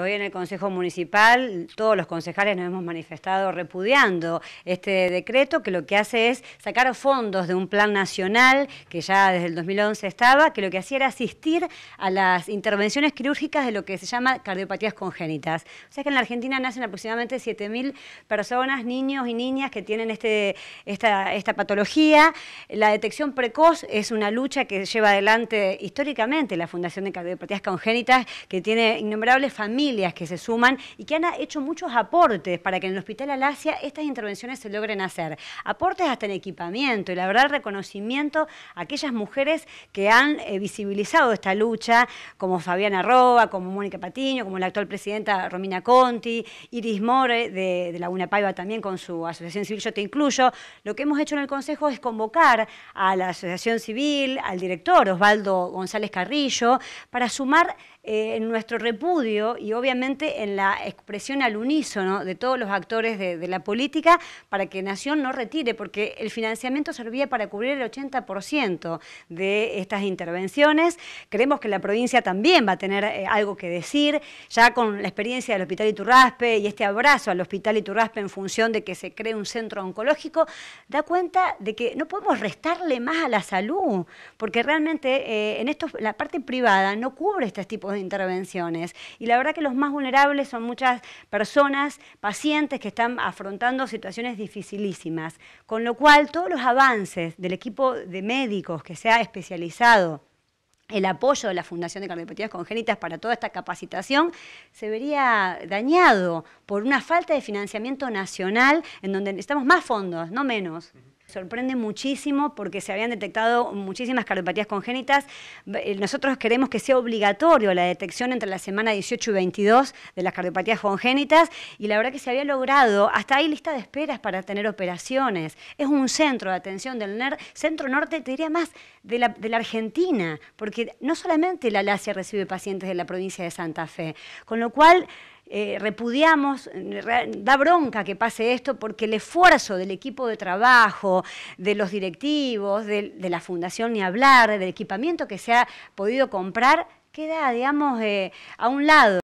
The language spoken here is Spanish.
Hoy en el Consejo Municipal todos los concejales nos hemos manifestado repudiando este decreto que lo que hace es sacar fondos de un plan nacional que ya desde el 2011 estaba, que lo que hacía era asistir a las intervenciones quirúrgicas de lo que se llama cardiopatías congénitas. O sea que en la Argentina nacen aproximadamente 7.000 personas, niños y niñas que tienen este, esta, esta patología. La detección precoz es una lucha que lleva adelante históricamente la Fundación de Cardiopatías Congénitas que tiene innumerables familias que se suman y que han hecho muchos aportes para que en el Hospital Alasia estas intervenciones se logren hacer. Aportes hasta en equipamiento y la verdad reconocimiento a aquellas mujeres que han eh, visibilizado esta lucha, como Fabiana Roa, como Mónica Patiño, como la actual presidenta Romina Conti, Iris More de, la UNAPAIVA también con su Asociación Civil Yo Te Incluyo. Lo que hemos hecho en el Consejo es convocar a la Asociación Civil, al director Osvaldo González Carrillo, para sumar eh, en nuestro repudio y obviamente en la expresión al unísono de todos los actores de, la política para que Nación no retire, porque el financiamiento servía para cubrir el 80% de estas intervenciones. Creemos que la provincia también va a tener eh, algo que decir, ya con la experiencia del Hospital Iturraspe y este abrazo al Hospital Iturraspe en función de que se cree un centro oncológico, da cuenta de que no podemos restarle más a la salud, porque realmente eh, en esto la parte privada no cubre este tipo de intervenciones. Y la verdad que los más vulnerables son muchas personas, pacientes que están afrontando situaciones dificilísimas, con lo cual todos los avances del equipo de médicos que se ha especializado el apoyo de la Fundación de Cardiopatías Congénitas para toda esta capacitación se vería dañado por una falta de financiamiento nacional en donde necesitamos más fondos, no menos. Sorprende muchísimo porque se habían detectado muchísimas cardiopatías congénitas. Eh, nosotros queremos que sea obligatorio la detección entre la semana 18 y 22 de las cardiopatías congénitas y la verdad que se había logrado, hasta ahí lista de esperas para tener operaciones. Es un centro de atención del NER, centro norte, te diría más, de la, de la Argentina, porque no solamente la LACIA recibe pacientes de la provincia de Santa Fe, con lo cual eh, repudiamos, eh, da bronca que pase esto porque el esfuerzo del equipo de trabajo, de los directivos, de, la fundación ni hablar, del equipamiento que se ha podido comprar, queda, digamos, eh, a un lado.